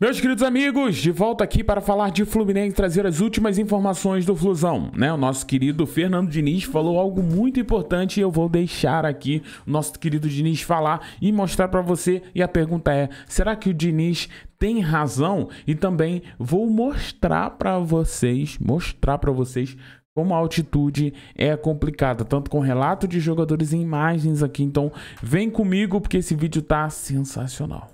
Meus queridos amigos, de volta aqui para falar de Fluminense e trazer as últimas informações do Flusão. Né? O nosso querido Fernando Diniz falou algo muito importante e eu vou deixar aqui o nosso querido Diniz falar e mostrar para você. E a pergunta é: será que o Diniz tem razão? E também vou mostrar para vocês, mostrar para vocês como a altitude é complicada, tanto com relato de jogadores e imagens aqui. Então, vem comigo porque esse vídeo tá sensacional.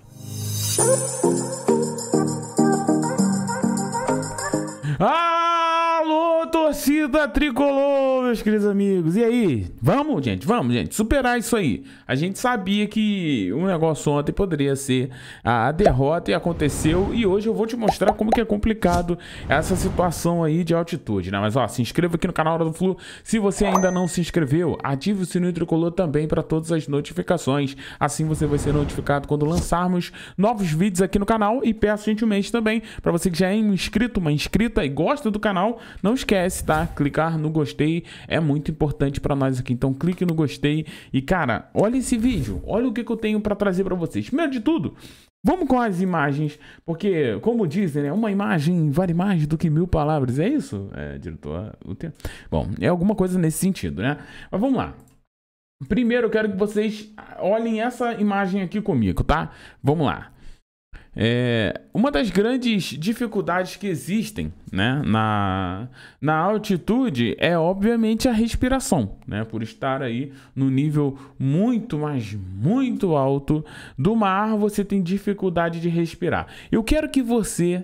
Ah! torcida tricolor, meus queridos amigos. E aí? Vamos, gente, vamos, gente, superar isso aí. A gente sabia que um negócio ontem poderia ser a derrota e aconteceu. E hoje eu vou te mostrar como que é complicado essa situação aí de altitude, né? Mas ó, se inscreva aqui no canal Hora do Flu. Se você ainda não se inscreveu, ative o sininho tricolor também para todas as notificações. Assim você vai ser notificado quando lançarmos novos vídeos aqui no canal. E peço gentilmente também para você que já é inscrito, uma inscrita e gosta do canal, não esquece tá? Clicar no gostei é muito importante para nós aqui. Então clique no gostei e cara, olha esse vídeo, olha o que, que eu tenho para trazer para vocês. Primeiro de tudo, vamos com as imagens, porque como dizem, né, uma imagem vale mais do que mil palavras. É isso, é, diretor? Bom, é alguma coisa nesse sentido, né? Mas vamos lá. Primeiro eu quero que vocês olhem essa imagem aqui comigo, tá? Vamos lá. É, uma das grandes dificuldades que existem né, na, na altitude é, obviamente, a respiração, né, por estar aí no nível muito, mas muito alto do mar, você tem dificuldade de respirar. Eu quero que você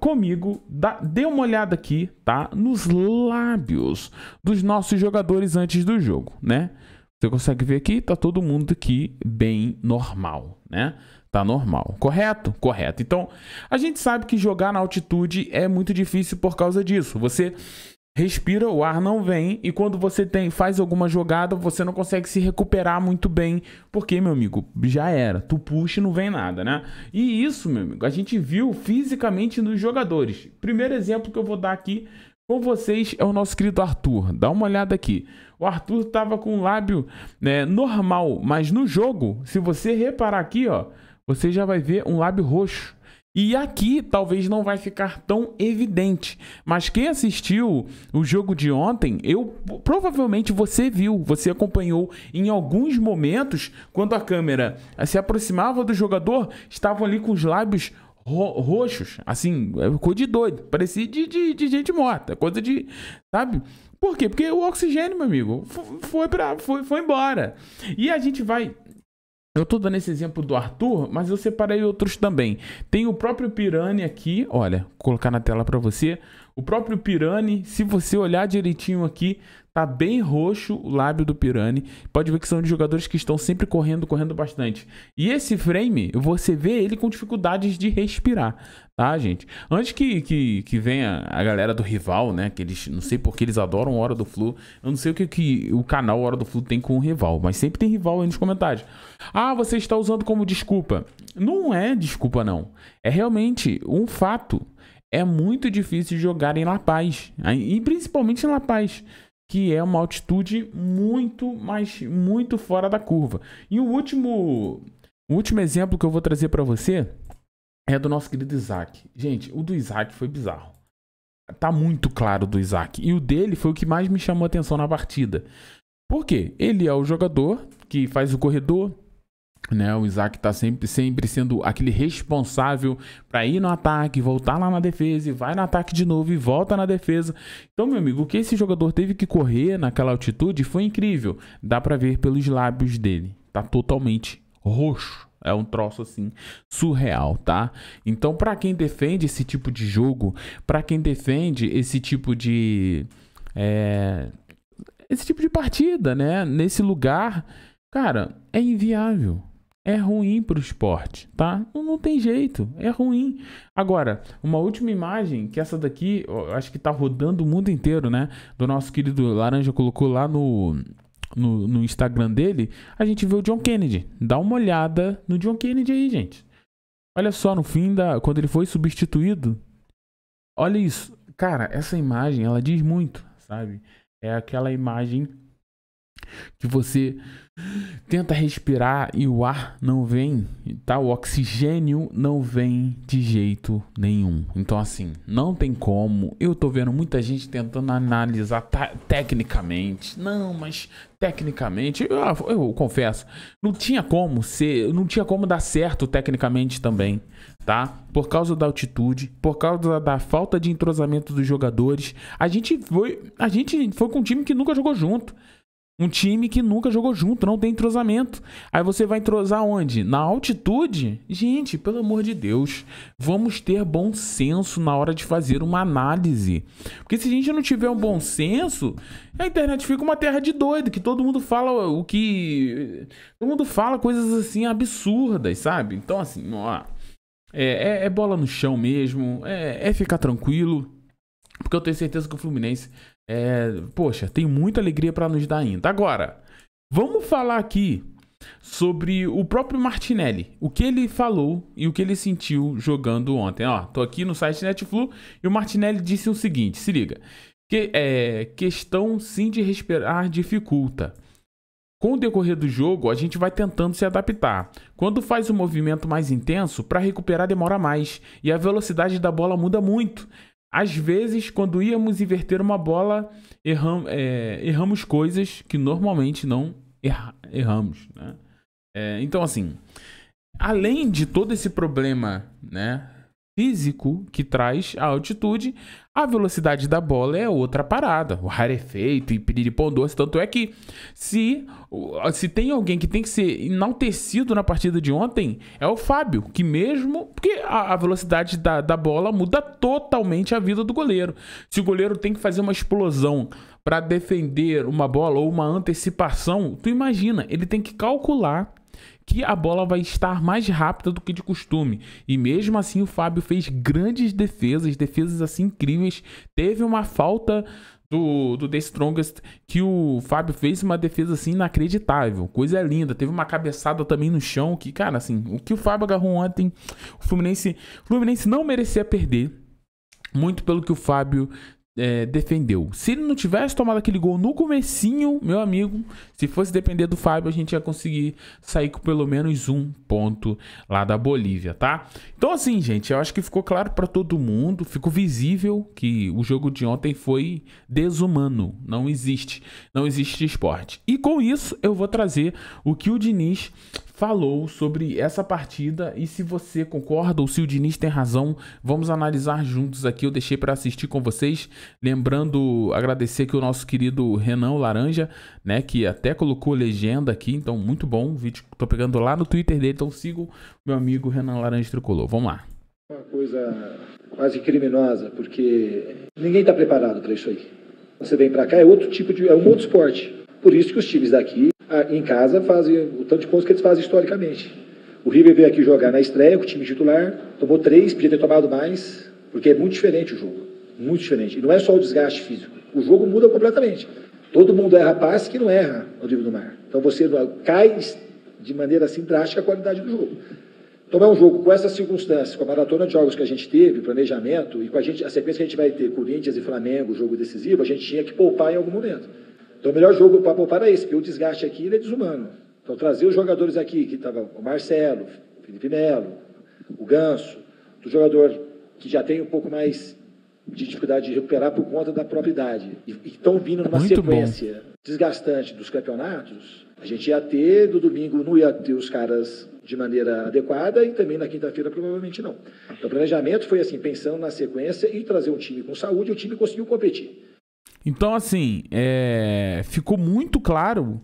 comigo, dá, dê uma olhada aqui, tá? Nos lábios dos nossos jogadores antes do jogo, né? Você consegue ver aqui, tá todo mundo aqui bem normal, né? tá normal, correto? Correto. Então, a gente sabe que jogar na altitude é muito difícil por causa disso. Você respira, o ar não vem e quando você tem faz alguma jogada, você não consegue se recuperar muito bem, porque meu amigo, já era, tu puxa e não vem nada, né? E isso, meu amigo, a gente viu fisicamente nos jogadores. Primeiro exemplo que eu vou dar aqui com vocês é o nosso querido Arthur. Dá uma olhada aqui. O Arthur tava com o lábio, né, normal, mas no jogo, se você reparar aqui, ó, você já vai ver um lábio roxo. E aqui talvez não vai ficar tão evidente, mas quem assistiu o jogo de ontem, eu provavelmente você viu, você acompanhou em alguns momentos quando a câmera se aproximava do jogador, estavam ali com os lábios ro roxos, assim, é, coisa de doido, parecia de, de, de gente morta, coisa de, sabe? Por quê? Porque o oxigênio, meu amigo, foi para foi, foi embora. E a gente vai eu estou dando esse exemplo do Arthur, mas eu separei outros também. Tem o próprio Pirani aqui, olha, vou colocar na tela para você. O próprio Pirani, se você olhar direitinho aqui, tá bem roxo o lábio do Pirani. Pode ver que são de jogadores que estão sempre correndo, correndo bastante. E esse frame, você vê ele com dificuldades de respirar, tá, gente? Antes que, que, que venha a galera do rival, né? Que eles, não sei porque eles adoram Hora do Flu. Eu não sei o que, que o canal Hora do Flu tem com o rival, mas sempre tem rival aí nos comentários. Ah, você está usando como desculpa. Não é desculpa, não. É realmente um fato é muito difícil jogar em La Paz, e principalmente em La Paz, que é uma altitude muito, mas muito fora da curva. E o último, o último exemplo que eu vou trazer para você é do nosso querido Isaac. Gente, o do Isaac foi bizarro. Tá muito claro do Isaac. E o dele foi o que mais me chamou atenção na partida. Por quê? Ele é o jogador que faz o corredor, né, o Isaac tá sempre, sempre sendo aquele responsável para ir no ataque, voltar lá na defesa, e vai no ataque de novo e volta na defesa. Então, meu amigo, o que esse jogador teve que correr naquela altitude foi incrível. Dá para ver pelos lábios dele. Tá totalmente roxo. É um troço assim surreal, tá? Então, para quem defende esse tipo de jogo, para quem defende esse tipo de é, esse tipo de partida, né, nesse lugar, cara, é inviável é ruim para o esporte, tá? Não, não, tem jeito, é ruim. Agora, uma última imagem, que essa daqui, acho que tá rodando o mundo inteiro, né? Do nosso querido Laranja colocou lá no, no, no Instagram dele, a gente vê o John Kennedy. Dá uma olhada no John Kennedy aí, gente. Olha só, no fim da. Quando ele foi substituído. Olha isso. Cara, essa imagem, ela diz muito, sabe? É aquela imagem que você tenta respirar e o ar não vem, tá? O oxigênio não vem de jeito nenhum. Então assim, não tem como. Eu tô vendo muita gente tentando analisar tecnicamente. Não, mas tecnicamente, eu, ah, eu, confesso, não tinha como ser, não tinha como dar certo tecnicamente também, tá? Por causa da altitude, por causa da falta de entrosamento dos jogadores. A gente foi, a gente foi com um time que nunca jogou junto. Um time que nunca jogou junto, não tem entrosamento. Aí você vai entrosar onde? Na altitude? Gente, pelo amor de Deus, vamos ter bom senso na hora de fazer uma análise. Porque se a gente não tiver um bom senso, a internet fica uma terra de doido, que todo mundo fala o que. Todo mundo fala coisas assim absurdas, sabe? Então, assim, ó. É, é, é bola no chão mesmo, é, é ficar tranquilo. Porque eu tenho certeza que o Fluminense é, poxa, tem muita alegria para nos dar ainda. Agora, vamos falar aqui sobre o próprio Martinelli, o que ele falou e o que ele sentiu jogando ontem. Ó, tô aqui no site Netflu e o Martinelli disse o seguinte: se liga, que é questão sim de respirar dificulta. Com o decorrer do jogo, a gente vai tentando se adaptar. Quando faz um movimento mais intenso, para recuperar demora mais e a velocidade da bola muda muito. Às vezes, quando íamos inverter uma bola, erram, é, erramos coisas que normalmente não erra, erramos. Né? É, então, assim, além de todo esse problema né, físico que traz a altitude, a velocidade da bola é outra parada. O rarefeito e piriripom doce. Tanto é que se, se tem alguém que tem que ser enaltecido na partida de ontem, é o Fábio, que mesmo. Porque a, a velocidade da, da bola muda totalmente a vida do goleiro. Se o goleiro tem que fazer uma explosão para defender uma bola ou uma antecipação, tu imagina, ele tem que calcular que a bola vai estar mais rápida do que de costume. E mesmo assim o Fábio fez grandes defesas, defesas assim incríveis. Teve uma falta do, do The Strongest que o Fábio fez uma defesa assim inacreditável. Coisa linda. Teve uma cabeçada também no chão que, cara, assim, o que o Fábio agarrou ontem, o Fluminense, o Fluminense não merecia perder. Muito pelo que o Fábio é, defendeu. Se ele não tivesse tomado aquele gol no comecinho, meu amigo, se fosse depender do Fábio, a gente ia conseguir sair com pelo menos um ponto lá da Bolívia, tá? Então assim, gente, eu acho que ficou claro para todo mundo, ficou visível que o jogo de ontem foi desumano, não existe, não existe esporte. E com isso eu vou trazer o que o Diniz falou sobre essa partida e se você concorda ou se o Diniz tem razão, vamos analisar juntos aqui. Eu deixei para assistir com vocês, lembrando agradecer aqui o nosso querido Renan Laranja, né, que até colocou legenda aqui, então muito bom o vídeo tô pegando lá no Twitter dele, então sigam meu amigo Renan Laranja Tricolor. Vamos lá. Uma coisa quase criminosa, porque ninguém está preparado para isso aí. Você vem para cá é outro tipo de é um outro esporte. Por isso que os times daqui ah, em casa fazem o tanto de pontos que eles fazem historicamente. O River veio aqui jogar na estreia com o time titular, tomou três, podia ter tomado mais, porque é muito diferente o jogo. Muito diferente. E não é só o desgaste físico. O jogo muda completamente. Todo mundo erra passe que não erra no nível do mar. Então você cai de maneira assim drástica a qualidade do jogo. Tomar então é um jogo com essas circunstâncias, com a maratona de jogos que a gente teve, planejamento, e com a, gente, a sequência que a gente vai ter, Corinthians e Flamengo, jogo decisivo, a gente tinha que poupar em algum momento. Então o melhor jogo para poupar para esse, porque o desgaste aqui é desumano. Então trazer os jogadores aqui, que estavam o Marcelo, o Felipe Melo, o Ganso, do jogador que já tem um pouco mais de dificuldade de recuperar por conta da própria idade. E estão vindo numa Muito sequência bom. desgastante dos campeonatos. A gente ia ter, no domingo, não ia ter os caras de maneira adequada e também na quinta-feira provavelmente não. Então, o planejamento foi assim, pensando na sequência e trazer um time com saúde, o time conseguiu competir. Então, assim, é... ficou muito claro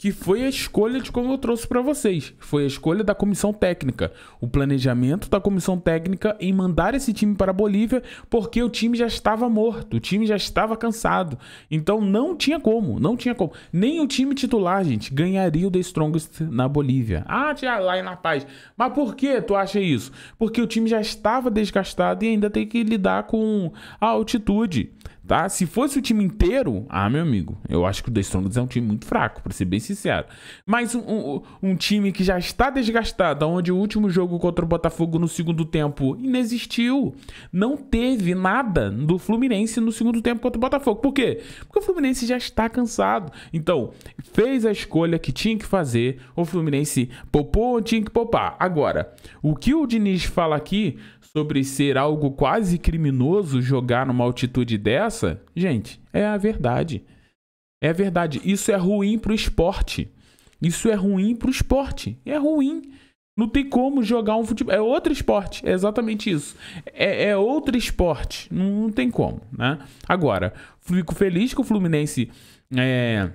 que foi a escolha de como eu trouxe para vocês. Foi a escolha da comissão técnica, o planejamento da comissão técnica em mandar esse time para a Bolívia, porque o time já estava morto, o time já estava cansado. Então não tinha como, não tinha como. Nem o time titular, gente, ganharia o The Strongest na Bolívia. Ah, tia, lá na paz. Mas por que tu acha isso? Porque o time já estava desgastado e ainda tem que lidar com a altitude tá? Se fosse o time inteiro, ah, meu amigo, eu acho que o The Strongest é um time muito fraco, para ser bem sincero. Mas um, um, um, time que já está desgastado, onde o último jogo contra o Botafogo no segundo tempo inexistiu, não teve nada do Fluminense no segundo tempo contra o Botafogo. Por quê? Porque o Fluminense já está cansado. Então, fez a escolha que tinha que fazer, o Fluminense poupou, tinha que poupar. Agora, o que o Diniz fala aqui sobre ser algo quase criminoso jogar numa altitude dessa, Gente, é a verdade. É a verdade. Isso é ruim pro esporte. Isso é ruim pro esporte. É ruim. Não tem como jogar um futebol. É outro esporte. É exatamente isso. É, é outro esporte. Não, não, tem como, né? Agora, fico feliz que o Fluminense. É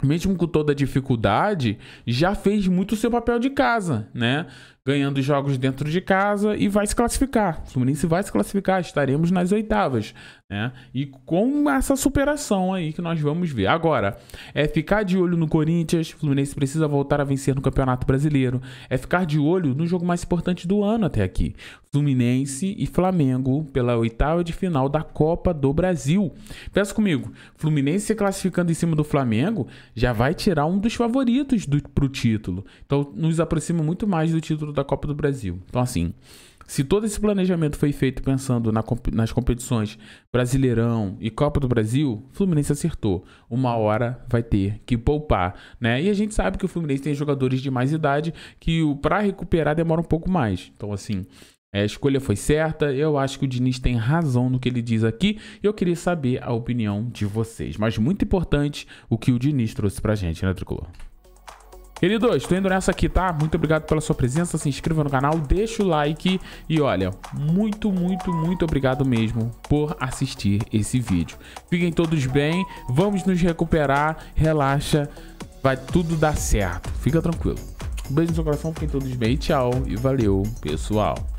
mesmo com toda a dificuldade, já fez muito o seu papel de casa, né? ganhando jogos dentro de casa e vai se classificar. O Fluminense vai se classificar, estaremos nas oitavas, né? E com essa superação aí que nós vamos ver. Agora, é ficar de olho no Corinthians, o Fluminense precisa voltar a vencer no Campeonato Brasileiro, é ficar de olho no jogo mais importante do ano até aqui. Fluminense e Flamengo pela oitava de final da Copa do Brasil. Pensa comigo, Fluminense se classificando em cima do Flamengo já vai tirar um dos favoritos do, pro título. Então nos aproxima muito mais do título da Copa do Brasil. Então, assim, se todo esse planejamento foi feito pensando na, nas competições Brasileirão e Copa do Brasil, Fluminense acertou. Uma hora vai ter que poupar, né? E a gente sabe que o Fluminense tem jogadores de mais idade que para recuperar demora um pouco mais. Então, assim, a escolha foi certa, eu acho que o Diniz tem razão no que ele diz aqui e eu queria saber a opinião de vocês. Mas muito importante o que o Diniz trouxe pra gente, né, Tricolor? Querido, estou indo nessa aqui, tá? Muito obrigado pela sua presença, se inscreva no canal, deixa o like e olha, muito, muito, muito obrigado mesmo por assistir esse vídeo. Fiquem todos bem, vamos nos recuperar, relaxa, vai tudo dar certo. Fica tranquilo. Um beijo no seu coração, fiquem todos bem, tchau e valeu, pessoal.